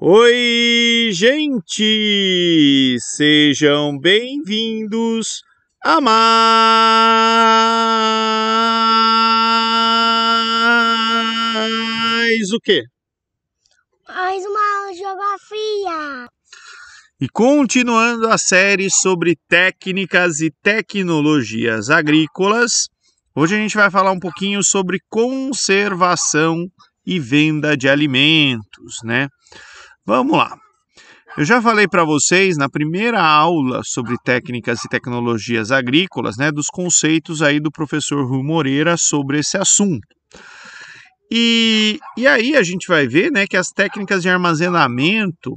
Oi, gente! Sejam bem-vindos a mais o quê? Mais uma geografia. E continuando a série sobre técnicas e tecnologias agrícolas, hoje a gente vai falar um pouquinho sobre conservação e venda de alimentos, né? Vamos lá. Eu já falei para vocês na primeira aula sobre técnicas e tecnologias agrícolas, né, dos conceitos aí do professor Rui Moreira sobre esse assunto. E, e aí a gente vai ver, né, que as técnicas de armazenamento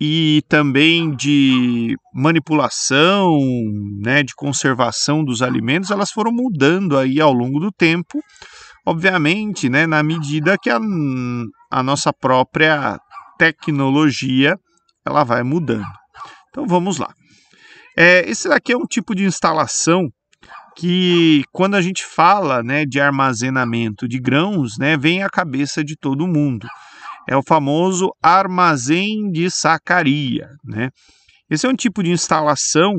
e também de manipulação, né, de conservação dos alimentos, elas foram mudando aí ao longo do tempo, obviamente, né, na medida que a, a nossa própria tecnologia ela vai mudando. Então vamos lá. É, esse daqui é um tipo de instalação que quando a gente fala né, de armazenamento de grãos, né, vem à cabeça de todo mundo. É o famoso armazém de sacaria. Né? Esse é um tipo de instalação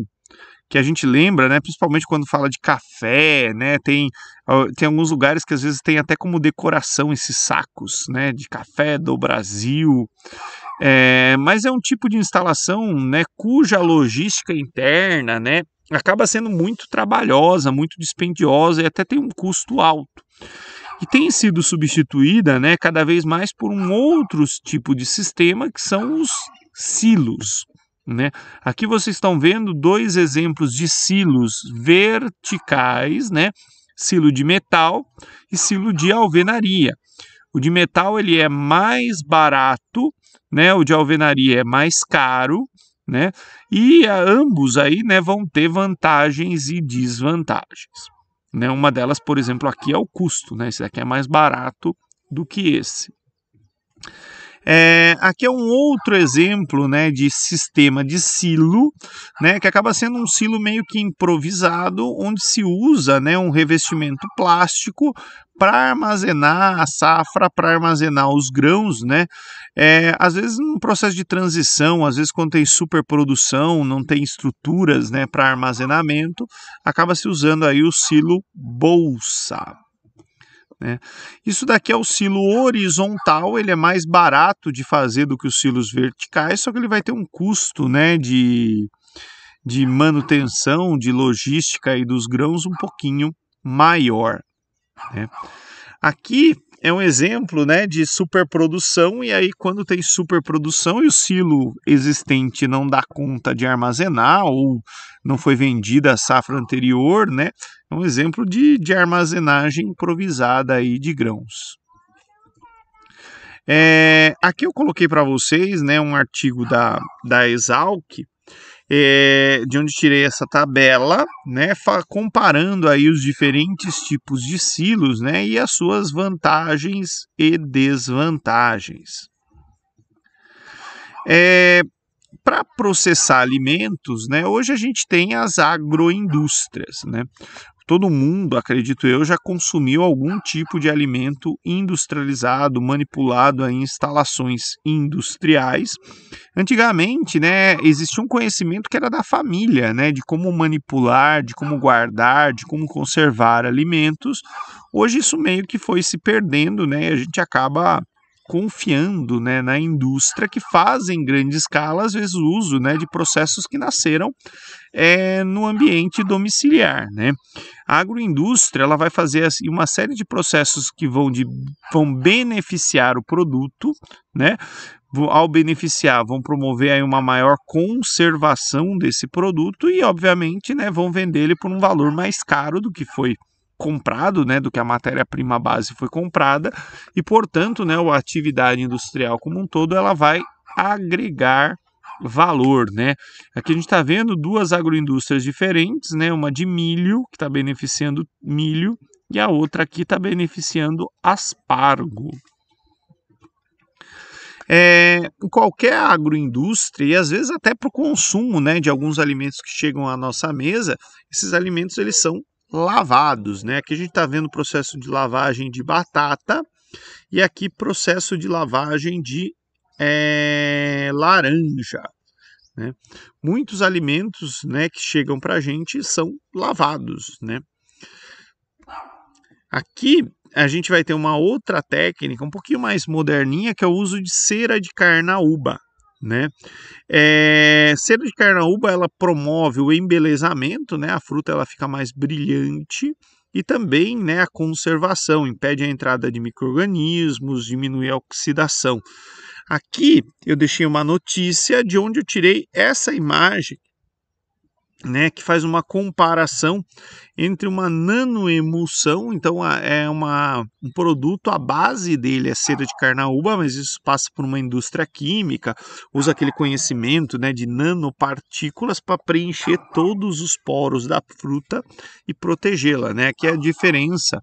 que a gente lembra, né, principalmente quando fala de café, né, tem, tem alguns lugares que às vezes tem até como decoração esses sacos, né, de café do Brasil, é, mas é um tipo de instalação, né, cuja logística interna, né, acaba sendo muito trabalhosa, muito dispendiosa e até tem um custo alto. E tem sido substituída, né, cada vez mais por um outro tipo de sistema que são os silos. Né? Aqui vocês estão vendo dois exemplos de silos verticais, né? silo de metal e silo de alvenaria. O de metal ele é mais barato, né? o de alvenaria é mais caro, né? e a, ambos aí, né, vão ter vantagens e desvantagens. Né? Uma delas, por exemplo, aqui é o custo. Né? Esse daqui é mais barato do que esse. É, aqui é um outro exemplo né, de sistema de silo, né, que acaba sendo um silo meio que improvisado, onde se usa né, um revestimento plástico para armazenar a safra, para armazenar os grãos, né? É, às vezes num processo de transição, às vezes quando tem superprodução, não tem estruturas, né, para armazenamento, acaba se usando aí o silo bolsa. Né? Isso daqui é o silo horizontal, ele é mais barato de fazer do que os silos verticais, só que ele vai ter um custo né, de, de manutenção, de logística e dos grãos um pouquinho maior. Né? Aqui é um exemplo né, de superprodução, e aí, quando tem superprodução e o silo existente não dá conta de armazenar ou não foi vendida a safra anterior, né, é um exemplo de, de armazenagem improvisada aí de grãos. É, aqui eu coloquei para vocês né, um artigo da, da Exalc, é, de onde tirei essa tabela, né, comparando aí os diferentes tipos de silos né, e as suas vantagens e desvantagens. É, para processar alimentos, né, hoje a gente tem as agroindústrias. Né? todo mundo, acredito eu, já consumiu algum tipo de alimento industrializado, manipulado em instalações industriais. Antigamente, né, existia um conhecimento que era da família, né, de como manipular, de como guardar, de como conservar alimentos. Hoje isso meio que foi se perdendo, né, e a gente acaba confiando né, na indústria que faz em grande escala, às vezes, uso né, de processos que nasceram é, no ambiente domiciliar. Né? A agroindústria ela vai fazer assim, uma série de processos que vão, de, vão beneficiar o produto, né? ao beneficiar, vão promover aí uma maior conservação desse produto e, obviamente, né, vão vender ele por um valor mais caro do que foi comprado, né, do que a matéria-prima base foi comprada, e portanto, né, a atividade industrial como um todo ela vai agregar valor, né? Aqui a gente está vendo duas agroindústrias diferentes, né? Uma de milho que está beneficiando milho e a outra aqui está beneficiando aspargo. É, qualquer agroindústria e às vezes até para o consumo né, de alguns alimentos que chegam à nossa mesa, esses alimentos eles são lavados, né? Aqui a gente está vendo o processo de lavagem de batata e aqui processo de lavagem de é, laranja. Né? Muitos alimentos né, que chegam para a gente são lavados. Né? Aqui a gente vai ter uma outra técnica um pouquinho mais moderninha que é o uso de cera de carnaúba né? É, cera de carnaúba ela promove o embelezamento, né? A fruta ela fica mais brilhante e também, né, a conservação, impede a entrada de microrganismos, diminui a oxidação. Aqui eu deixei uma notícia de onde eu tirei essa imagem né, que faz uma comparação entre uma nanoemulsão, então é uma, um produto, a base dele é cera de carnaúba, mas isso passa por uma indústria química, usa aquele conhecimento né, de nanopartículas para preencher todos os poros da fruta e protegê-la, né, que é a diferença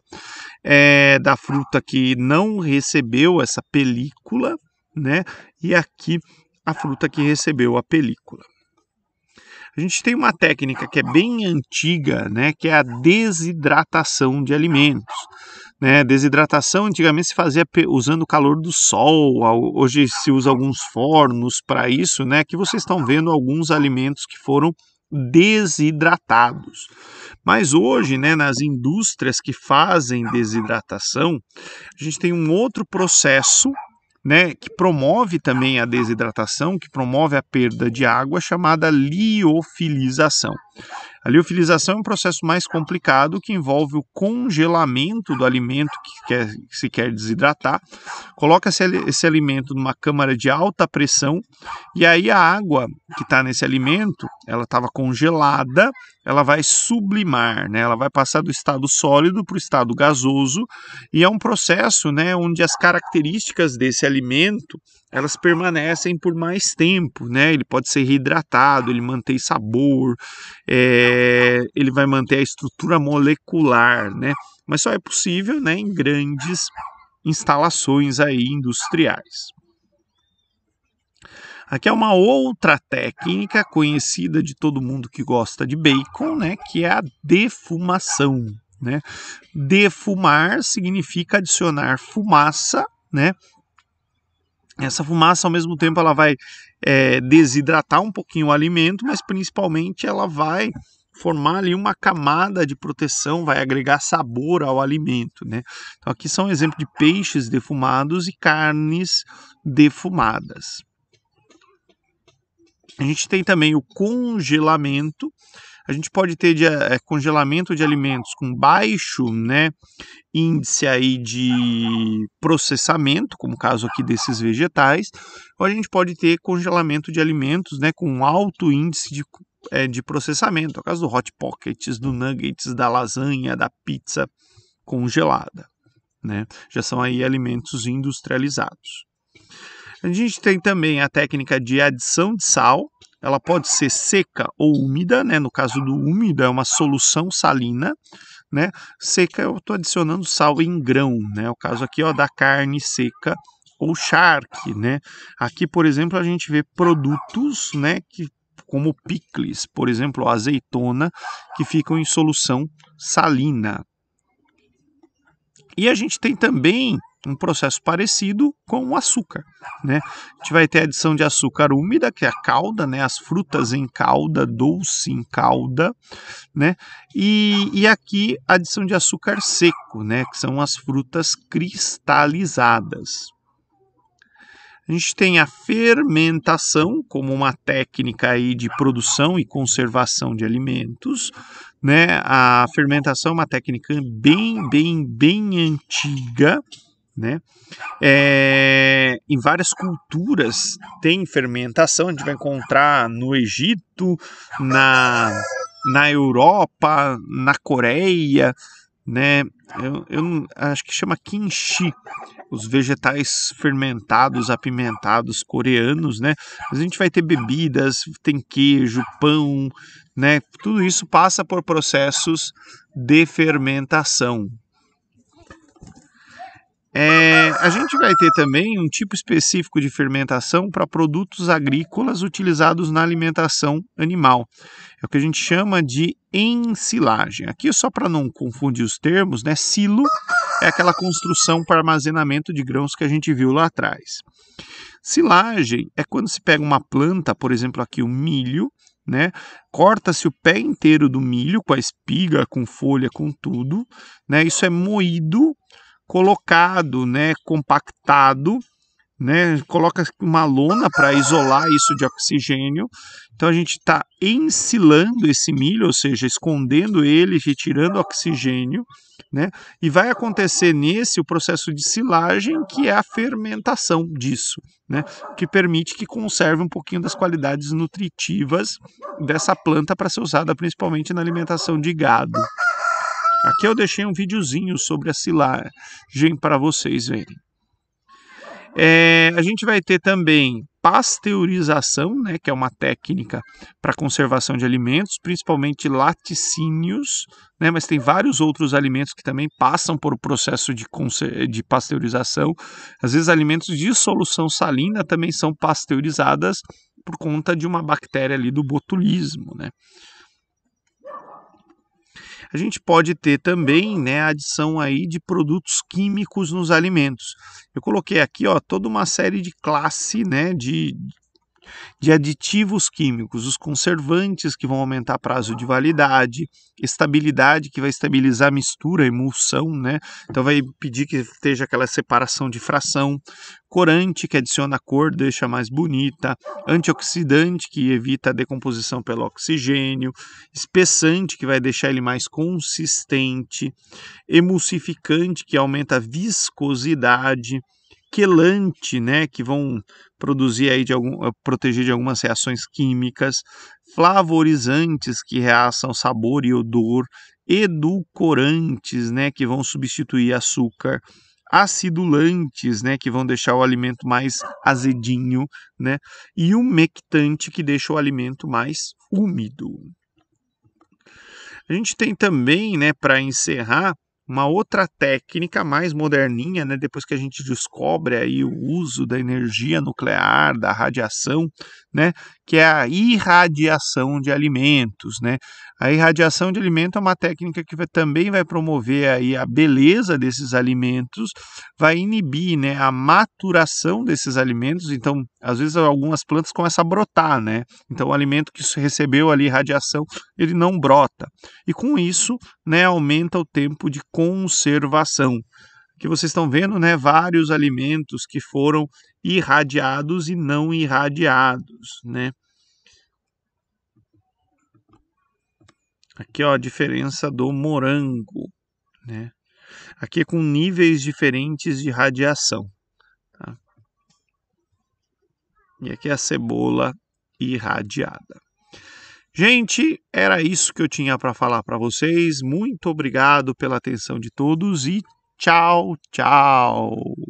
é, da fruta que não recebeu essa película né, e aqui a fruta que recebeu a película. A gente tem uma técnica que é bem antiga, né, que é a desidratação de alimentos. Né, desidratação antigamente se fazia usando o calor do sol, hoje se usa alguns fornos para isso, né, que vocês estão vendo alguns alimentos que foram desidratados. Mas hoje, né, nas indústrias que fazem desidratação, a gente tem um outro processo né, que promove também a desidratação, que promove a perda de água, chamada liofilização. A liofilização é um processo mais complicado que envolve o congelamento do alimento que, quer, que se quer desidratar. Coloca esse, esse alimento numa câmara de alta pressão e aí a água que está nesse alimento, ela estava congelada, ela vai sublimar, né? ela vai passar do estado sólido para o estado gasoso e é um processo né, onde as características desse alimento elas permanecem por mais tempo, né? Ele pode ser reidratado, ele mantém sabor, é, ele vai manter a estrutura molecular, né? Mas só é possível, né, em grandes instalações aí industriais. Aqui é uma outra técnica conhecida de todo mundo que gosta de bacon, né, que é a defumação, né? Defumar significa adicionar fumaça, né, essa fumaça, ao mesmo tempo, ela vai é, desidratar um pouquinho o alimento, mas principalmente ela vai formar ali uma camada de proteção, vai agregar sabor ao alimento, né? Então aqui são exemplos de peixes defumados e carnes defumadas. A gente tem também o congelamento, a gente pode ter de, é, congelamento de alimentos com baixo né, índice aí de processamento, como o caso aqui desses vegetais, ou a gente pode ter congelamento de alimentos né, com alto índice de, é, de processamento, é o caso do Hot Pockets, do Nuggets, da lasanha, da pizza congelada. Né? Já são aí alimentos industrializados. A gente tem também a técnica de adição de sal, ela pode ser seca ou úmida, né? No caso do úmido é uma solução salina, né? Seca eu estou adicionando sal em grão, né? O caso aqui ó da carne seca ou charque, né? Aqui, por exemplo, a gente vê produtos, né, que como picles, por exemplo, azeitona, que ficam em solução salina. E a gente tem também um processo parecido com o açúcar. Né? A gente vai ter a adição de açúcar úmida, que é a calda, né? as frutas em calda, doce em calda, né? e, e aqui a adição de açúcar seco, né? que são as frutas cristalizadas. A gente tem a fermentação como uma técnica aí de produção e conservação de alimentos, né? A fermentação é uma técnica bem, bem, bem antiga, né? É, em várias culturas tem fermentação, a gente vai encontrar no Egito, na, na Europa, na Coreia, né? Eu, eu acho que chama kimchi, os vegetais fermentados, apimentados coreanos, né? Mas a gente vai ter bebidas, tem queijo, pão, né? Tudo isso passa por processos de fermentação, é, a gente vai ter também um tipo específico de fermentação para produtos agrícolas utilizados na alimentação animal. É o que a gente chama de ensilagem. Aqui, só para não confundir os termos, né? Silo é aquela construção para armazenamento de grãos que a gente viu lá atrás. Silagem é quando se pega uma planta, por exemplo, aqui o milho, né? Corta-se o pé inteiro do milho, com a espiga, com folha, com tudo, né? Isso é moído colocado, né, compactado, né, coloca uma lona para isolar isso de oxigênio. Então a gente está ensilando esse milho, ou seja, escondendo ele, retirando oxigênio, né? E vai acontecer nesse o processo de silagem, que é a fermentação disso, né? Que permite que conserve um pouquinho das qualidades nutritivas dessa planta para ser usada principalmente na alimentação de gado. Aqui eu deixei um videozinho sobre a silagem para vocês verem. É, a gente vai ter também pasteurização, né, que é uma técnica para conservação de alimentos, principalmente laticínios, né, mas tem vários outros alimentos que também passam por o processo de, de pasteurização. Às vezes alimentos de solução salina também são pasteurizadas por conta de uma bactéria ali do botulismo, né. A gente pode ter também né, a adição aí de produtos químicos nos alimentos. Eu coloquei aqui ó, toda uma série de classe né, de de aditivos químicos, os conservantes que vão aumentar prazo de validade, estabilidade que vai estabilizar a mistura, emulsão, né? Então vai pedir que esteja aquela separação de fração, corante que adiciona cor, deixa mais bonita, antioxidante que evita a decomposição pelo oxigênio, espessante que vai deixar ele mais consistente, emulsificante que aumenta a viscosidade quelante, né, que vão produzir aí de algum, eh, proteger de algumas reações químicas, flavorizantes que reaçam sabor e odor, edulcorantes, né, que vão substituir açúcar, acidulantes, né, que vão deixar o alimento mais azedinho, né, e o mectante que deixa o alimento mais úmido. A gente tem também, né, para encerrar, uma outra técnica mais moderninha, né, depois que a gente descobre aí o uso da energia nuclear, da radiação, né, que é a irradiação de alimentos, né? A irradiação de alimento é uma técnica que também vai promover aí a beleza desses alimentos, vai inibir né, a maturação desses alimentos. Então, às vezes, algumas plantas começam a brotar, né? Então, o alimento que recebeu ali radiação, ele não brota. E com isso, né, aumenta o tempo de conservação. Que vocês estão vendo, né? Vários alimentos que foram irradiados e não irradiados, né? Aqui ó, a diferença do morango, né? Aqui é com níveis diferentes de radiação. Tá? E aqui é a cebola irradiada. Gente, era isso que eu tinha para falar para vocês. Muito obrigado pela atenção de todos e tchau, tchau.